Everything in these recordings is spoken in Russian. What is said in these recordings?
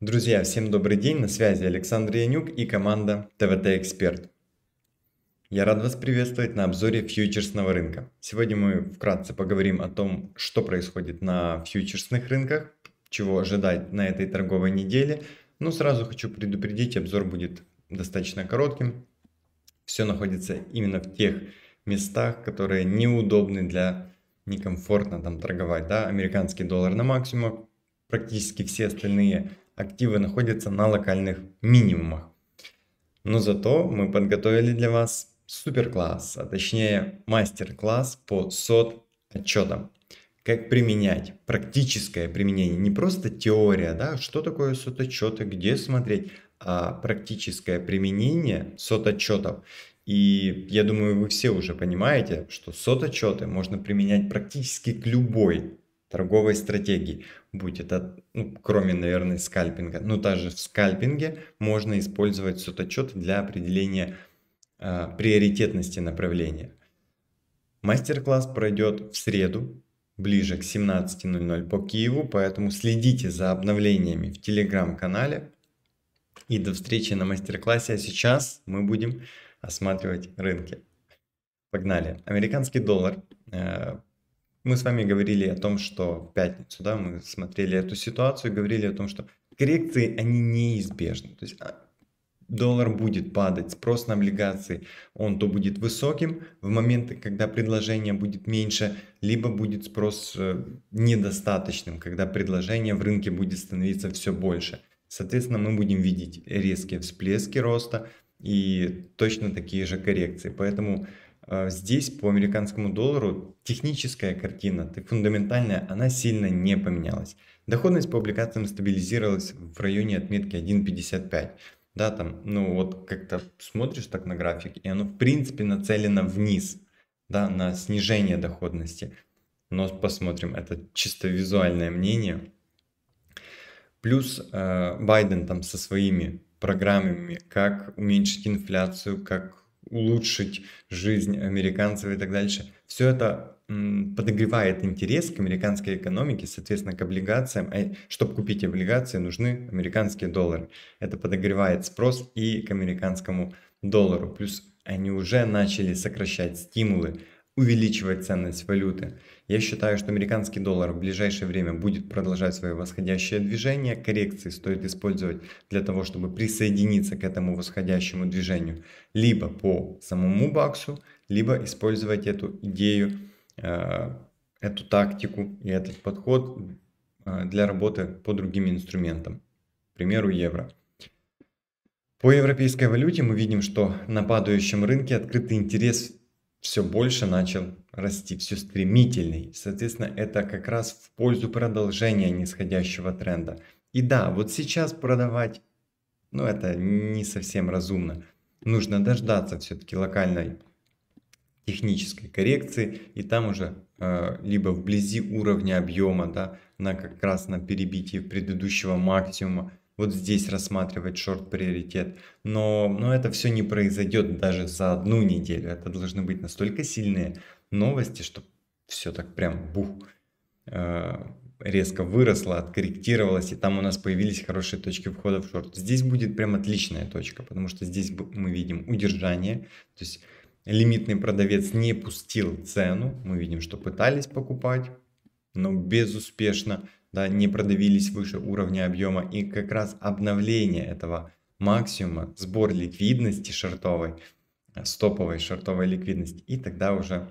Друзья, всем добрый день, на связи Александр Янюк и команда ТВТ Эксперт. Я рад вас приветствовать на обзоре фьючерсного рынка. Сегодня мы вкратце поговорим о том, что происходит на фьючерсных рынках, чего ожидать на этой торговой неделе. Но ну, сразу хочу предупредить, обзор будет достаточно коротким. Все находится именно в тех местах, которые неудобны для некомфортно там торговать. Да? Американский доллар на максимум, практически все остальные активы находятся на локальных минимумах. Но зато мы подготовили для вас суперкласс, а точнее мастер-класс по сот отчетам. Как применять, практическое применение, не просто теория, да, что такое сот отчеты, где смотреть, а практическое применение сот отчетов. И я думаю, вы все уже понимаете, что сот отчеты можно применять практически к любой торговой стратегии. Будь это, ну, кроме, наверное, скальпинга. Но ну, даже в скальпинге можно использовать соточет для определения э, приоритетности направления. Мастер-класс пройдет в среду, ближе к 17.00 по Киеву, поэтому следите за обновлениями в телеграм-канале. И до встречи на мастер-классе. А сейчас мы будем осматривать рынки. Погнали. Американский доллар э, мы с вами говорили о том, что в пятницу, да, мы смотрели эту ситуацию говорили о том, что коррекции, они неизбежны. То есть а, доллар будет падать, спрос на облигации, он то будет высоким в моменты, когда предложение будет меньше, либо будет спрос э, недостаточным, когда предложение в рынке будет становиться все больше. Соответственно, мы будем видеть резкие всплески роста и точно такие же коррекции. Поэтому а, здесь по американскому доллару техническая картина, так фундаментальная, она сильно не поменялась. Доходность по облигациям стабилизировалась в районе отметки 1.55. Да, там, ну вот как-то смотришь так на график, и оно в принципе нацелено вниз, да, на снижение доходности. Но посмотрим, это чисто визуальное мнение. Плюс э, Байден там со своими программами, как уменьшить инфляцию, как улучшить жизнь американцев и так дальше. Все это подогревает интерес к американской экономике, соответственно, к облигациям. Э, Чтобы купить облигации, нужны американские доллары. Это подогревает спрос и к американскому доллару. Плюс они уже начали сокращать стимулы увеличивать ценность валюты. Я считаю, что американский доллар в ближайшее время будет продолжать свое восходящее движение. Коррекции стоит использовать для того, чтобы присоединиться к этому восходящему движению либо по самому баксу, либо использовать эту идею, э, эту тактику и этот подход э, для работы по другим инструментам, к примеру, евро. По европейской валюте мы видим, что на падающем рынке открытый интерес все больше начал расти, все стремительней. Соответственно, это как раз в пользу продолжения нисходящего тренда. И да, вот сейчас продавать, ну это не совсем разумно. Нужно дождаться все-таки локальной технической коррекции, и там уже э, либо вблизи уровня объема, да, на как раз на перебитии предыдущего максимума, вот здесь рассматривать шорт-приоритет. Но, но это все не произойдет даже за одну неделю. Это должны быть настолько сильные новости, что все так прям бух э, резко выросло, откорректировалось и там у нас появились хорошие точки входа в шорт. Здесь будет прям отличная точка, потому что здесь мы видим удержание, то есть лимитный продавец не пустил цену, мы видим, что пытались покупать, но безуспешно да, не продавились выше уровня объема. И как раз обновление этого максимума, сбор ликвидности шортовой, э, стоповой шортовой ликвидности, и тогда уже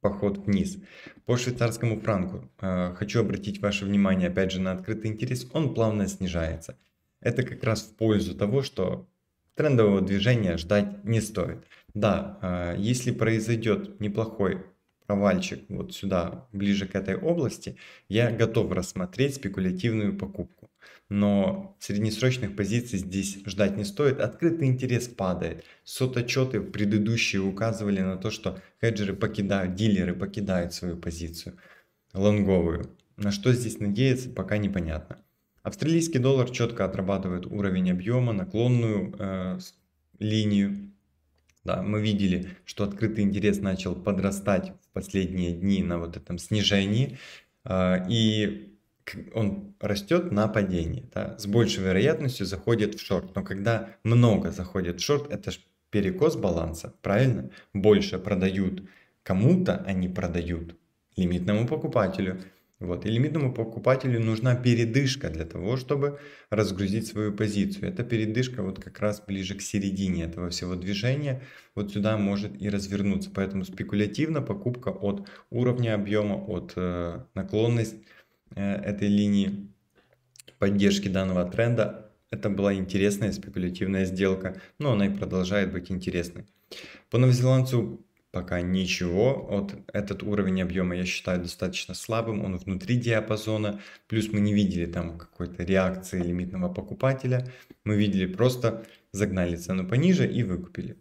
поход вниз. По швейцарскому франку э, хочу обратить ваше внимание опять же на открытый интерес, он плавно снижается. Это как раз в пользу того, что трендового движения ждать не стоит. Да, э, если произойдет неплохой провальчик вот сюда, ближе к этой области, я готов рассмотреть спекулятивную покупку. Но среднесрочных позиций здесь ждать не стоит. Открытый интерес падает. Соточеты предыдущие указывали на то, что хеджеры покидают, дилеры покидают свою позицию лонговую. На что здесь надеяться, пока непонятно. Австралийский доллар четко отрабатывает уровень объема, наклонную э, линию. Да, мы видели, что открытый интерес начал подрастать последние дни на вот этом снижении, э, и он растет на падении, да, с большей вероятностью заходит в шорт. Но когда много заходит в шорт, это же перекос баланса, правильно? Больше продают кому-то, они а продают лимитному покупателю. Вот. И лимитному покупателю нужна передышка для того, чтобы разгрузить свою позицию. Эта передышка вот как раз ближе к середине этого всего движения, вот сюда может и развернуться. Поэтому спекулятивно покупка от уровня объема, от э, наклонность э, этой линии поддержки данного тренда, это была интересная спекулятивная сделка, но она и продолжает быть интересной. По новозеландцу пока ничего. Вот этот уровень объема я считаю достаточно слабым, он внутри диапазона, плюс мы не видели там какой-то реакции лимитного покупателя, мы видели просто загнали цену пониже и выкупили.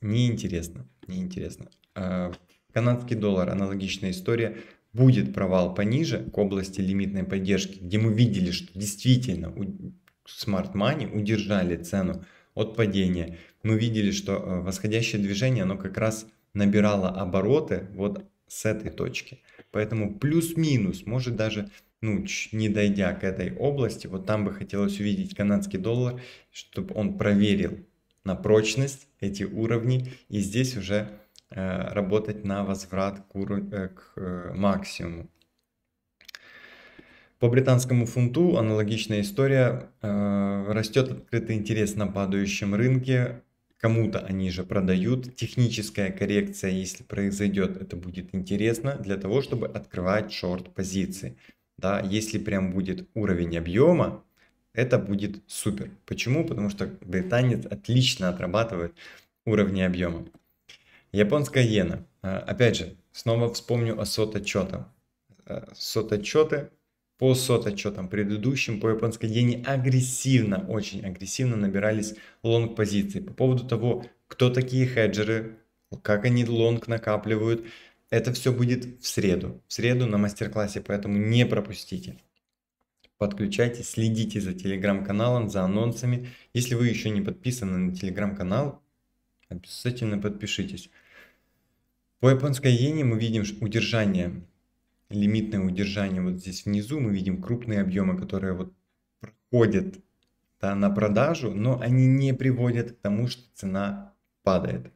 Неинтересно, неинтересно. А, канадский доллар, аналогичная история, будет провал пониже к области лимитной поддержки, где мы видели, что действительно Smart Money удержали цену от падения. Мы видели, что э, восходящее движение, оно как раз набирала обороты вот с этой точки. Поэтому плюс-минус, может даже ну, не дойдя к этой области, вот там бы хотелось увидеть канадский доллар, чтобы он проверил на прочность эти уровни и здесь уже э, работать на возврат к, уров... э, к э, максимуму. По британскому фунту аналогичная история. Э, растет открытый интерес на падающем рынке кому-то они же продают. Техническая коррекция, если произойдет, это будет интересно для того, чтобы открывать шорт позиции. Да, если прям будет уровень объема, это будет супер. Почему? Потому что британец отлично отрабатывает уровни объема. Японская иена. А, опять же, снова вспомню о сототчетах. Э, Сототчеты по соточетам предыдущим по японской иене агрессивно, очень агрессивно набирались лонг позиции. По поводу того, кто такие хеджеры, как они лонг накапливают, это все будет в среду. В среду на мастер-классе, поэтому не пропустите. Подключайтесь, следите за телеграм-каналом, за анонсами. Если вы еще не подписаны на телеграм-канал, обязательно подпишитесь. По японской иене мы видим удержание лимитное удержание вот здесь внизу, мы видим крупные объемы, которые вот проходят да, на продажу, но они не приводят к тому, что цена падает.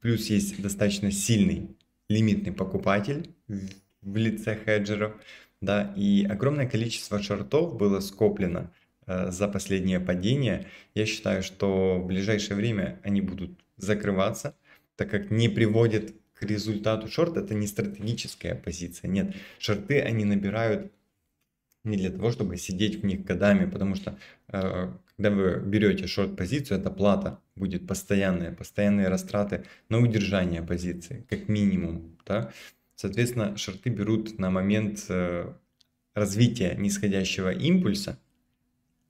Плюс есть достаточно сильный лимитный покупатель в лице хеджеров, да, и огромное количество шортов было скоплено э, за последнее падение. Я считаю, что в ближайшее время они будут закрываться, так как не приводит к результату шорт, это не стратегическая позиция, нет. Шорты они набирают не для того, чтобы сидеть в них годами, потому что э, когда вы берете шорт-позицию, это плата будет постоянная, постоянные растраты на удержание позиции, как минимум. Да? Соответственно, шорты берут на момент э, развития нисходящего импульса,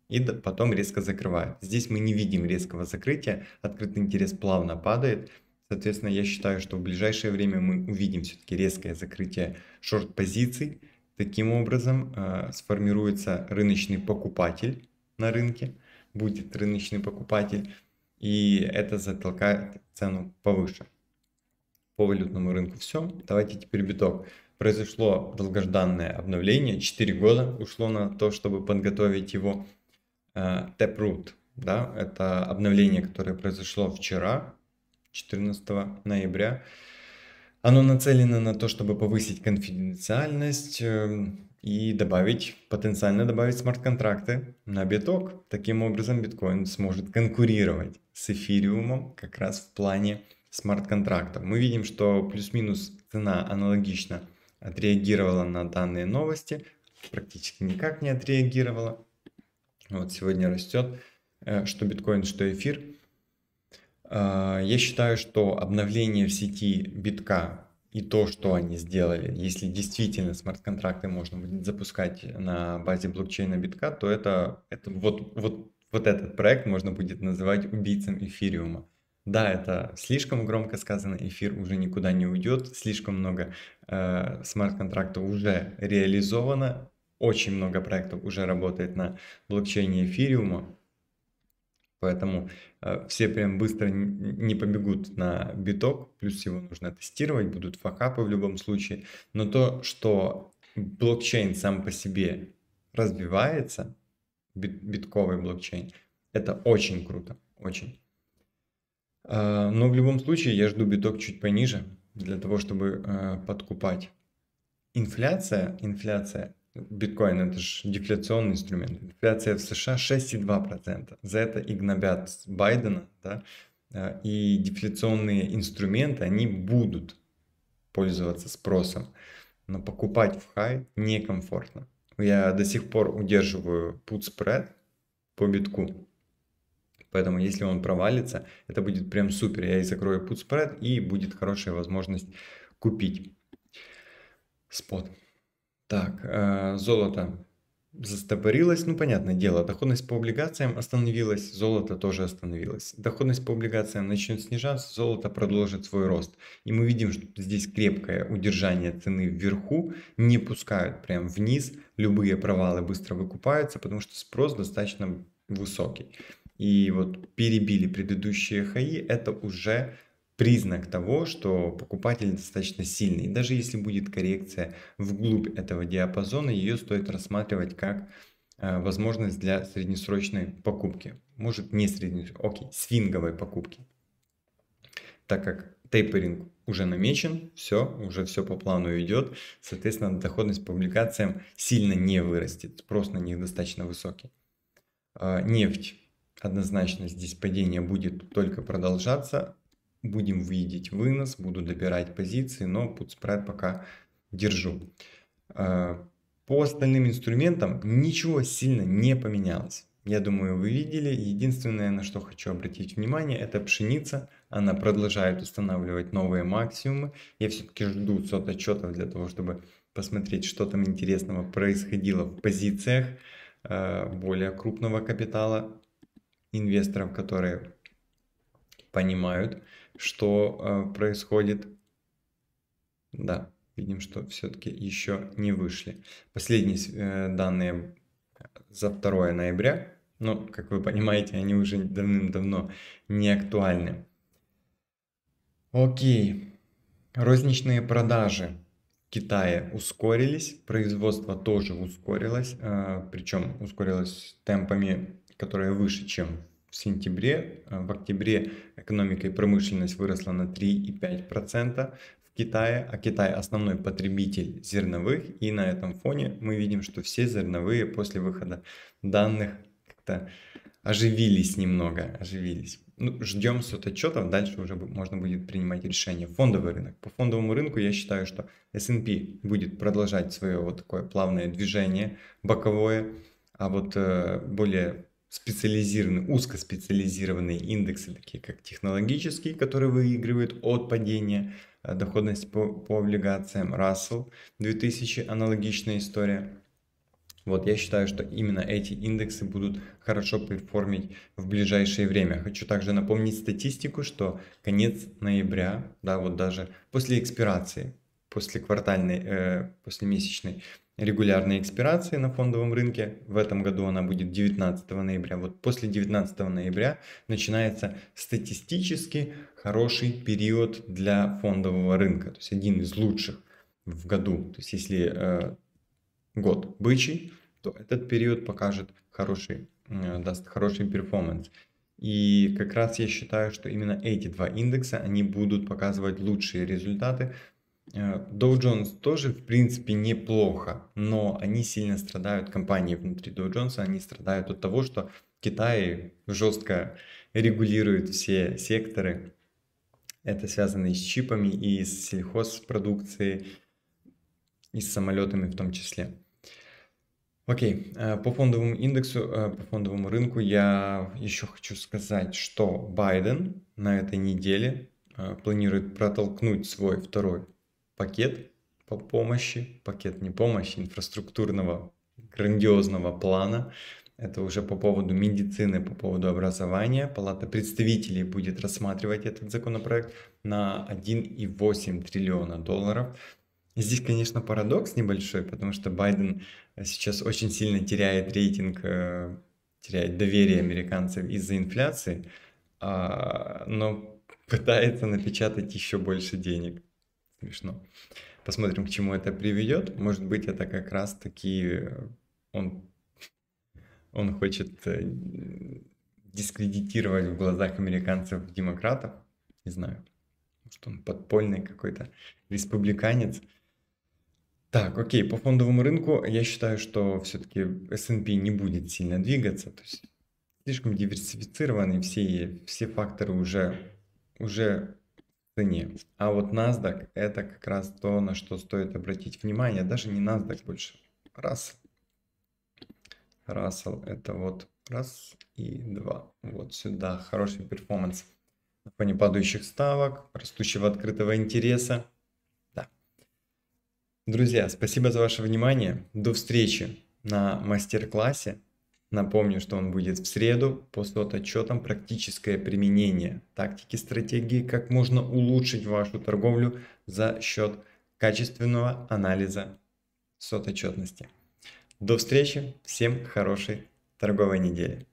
и потом резко закрывают. Здесь мы не видим резкого закрытия, открытый интерес плавно падает, Соответственно, я считаю, что в ближайшее время мы увидим все-таки резкое закрытие шорт-позиций. Таким образом, э, сформируется рыночный покупатель на рынке, будет рыночный покупатель, и это затолкает цену повыше. По валютному рынку все. Давайте теперь биток. Произошло долгожданное обновление, 4 года ушло на то, чтобы подготовить его. Э, Taproot, да, это обновление, которое произошло вчера, 14 ноября. Оно нацелено на то, чтобы повысить конфиденциальность эм, и добавить, потенциально добавить смарт-контракты на биток. Таким образом, биткоин сможет конкурировать с эфириумом как раз в плане смарт-контрактов. Мы видим, что плюс-минус цена аналогично отреагировала на данные новости, практически никак не отреагировала. Вот сегодня растет э, что биткоин, что эфир. А, я считаю, что обновление в сети битка и то, что они сделали, если действительно смарт-контракты можно будет запускать на базе блокчейна битка, то это, это вот, вот, вот этот проект можно будет называть убийцем эфириума. Да, это слишком громко сказано, эфир уже никуда не уйдет, слишком много э, смарт-контрактов уже реализовано, очень много проектов уже работает на блокчейне эфириума, Поэтому э, все прям быстро не побегут на биток, плюс его нужно тестировать, будут факапы в любом случае. Но то, что блокчейн сам по себе развивается, битковый блокчейн, это очень круто, очень. Э, но в любом случае я жду биток чуть пониже для того, чтобы э, подкупать. Инфляция, инфляция биткоин это же дефляционный инструмент. Инфляция в США 6,2%. За это и гнобят Байдена, да, э, и дефляционные инструменты, они будут пользоваться спросом. Но покупать в хай некомфортно. Я до сих пор удерживаю put spread по битку. Поэтому если он провалится, это будет прям супер. Я и закрою put spread и будет хорошая возможность купить спот. Так, э, золото застопорилось, ну понятное дело, доходность по облигациям остановилась, золото тоже остановилось. Доходность по облигациям начнет снижаться, золото продолжит свой рост. И мы видим, что здесь крепкое удержание цены вверху, не пускают прям вниз, любые провалы быстро выкупаются, потому что спрос достаточно высокий. И вот перебили предыдущие хаи, это уже признак того, что покупатель достаточно сильный. И даже если будет коррекция вглубь этого диапазона, ее стоит рассматривать как э, возможность для среднесрочной покупки. Может не среднесрочной, окей, свинговой покупки. Так как тейперинг уже намечен, все, уже все по плану идет, соответственно, доходность по публикациям сильно не вырастет, спрос на них достаточно высокий. Э, нефть. Однозначно здесь падение будет только продолжаться, будем видеть вынос, буду добирать позиции, но путспред пока держу. А, по остальным инструментам ничего сильно не поменялось. Я думаю, вы видели. Единственное, на что хочу обратить внимание, это пшеница. Она продолжает устанавливать новые максимумы. Я все-таки жду сот отчетов для того, чтобы посмотреть, что там интересного происходило в позициях а, более крупного капитала инвесторов, которые понимают, что э, происходит. Да, видим, что все-таки еще не вышли. Последние э, данные за 2 ноября, ну, как вы понимаете, они уже давным-давно не актуальны. Окей. Розничные продажи в Китае ускорились, производство тоже ускорилось, э, причем ускорилось темпами, которые выше, чем в сентябре, э, в октябре экономика и промышленность выросла на 3,5% в Китае, а Китай основной потребитель зерновых, и на этом фоне мы видим, что все зерновые после выхода данных как-то оживились немного, оживились. Ну, ждем отчетов, дальше уже можно будет принимать решение. Фондовый рынок. По фондовому рынку я считаю, что S&P будет продолжать свое вот такое плавное движение боковое, а вот э, более специализированные, узкоспециализированные индексы, такие как технологические, которые выигрывают от падения э, доходности по, по облигациям, Russell 2000, аналогичная история. Вот я считаю, что именно эти индексы будут хорошо перформить в ближайшее время. Хочу также напомнить статистику, что конец ноября, да, вот даже после экспирации, после квартальной, э, после месячной, регулярной экспирации на фондовом рынке. В этом году она будет 19 ноября. Вот после 19 ноября начинается статистически хороший период для фондового рынка. То есть один из лучших в году. То есть если э, год бычий, то этот период покажет хороший, э, даст хороший перформанс. И как раз я считаю, что именно эти два индекса, они будут показывать лучшие результаты Э, Dow Jones тоже, в принципе, неплохо, но они сильно страдают, компании внутри Dow Jones, они страдают от того, что Китай жестко регулирует все секторы. Это связано и с чипами, и с сельхозпродукцией, и с самолетами в том числе. Окей, э, по фондовому индексу, э, по фондовому рынку я еще хочу сказать, что Байден на этой неделе планирует протолкнуть свой второй пакет по помощи, пакет не помощи, инфраструктурного грандиозного плана. Это уже по поводу медицины, по поводу образования. Палата представителей будет рассматривать этот законопроект на 1,8 триллиона долларов. Здесь, конечно, парадокс небольшой, потому что Байден сейчас очень сильно теряет рейтинг, э, теряет доверие американцев из-за инфляции, а, но пытается напечатать еще больше денег. Смешно. Посмотрим, к чему это приведет. Может быть, это как раз-таки э, он, он хочет э, дискредитировать в глазах американцев демократов. Не знаю, может он подпольный какой-то республиканец. Так, окей, по фондовому рынку я считаю, что все-таки S&P не будет сильно двигаться, то есть слишком диверсифицированы все, все факторы уже, уже цене. А вот NASDAQ это как раз то, на что стоит обратить внимание. Даже не NASDAQ больше. Раз. Рассел это вот раз и два. Вот сюда хороший перформанс на фоне падающих ставок, растущего открытого интереса. Да. Друзья, спасибо за ваше внимание. До встречи на мастер-классе. Напомню, что он будет в среду по отчетам «Практическое применение тактики стратегии. Как можно улучшить вашу торговлю за счет качественного анализа сот-отчетности. До встречи, всем хорошей торговой недели.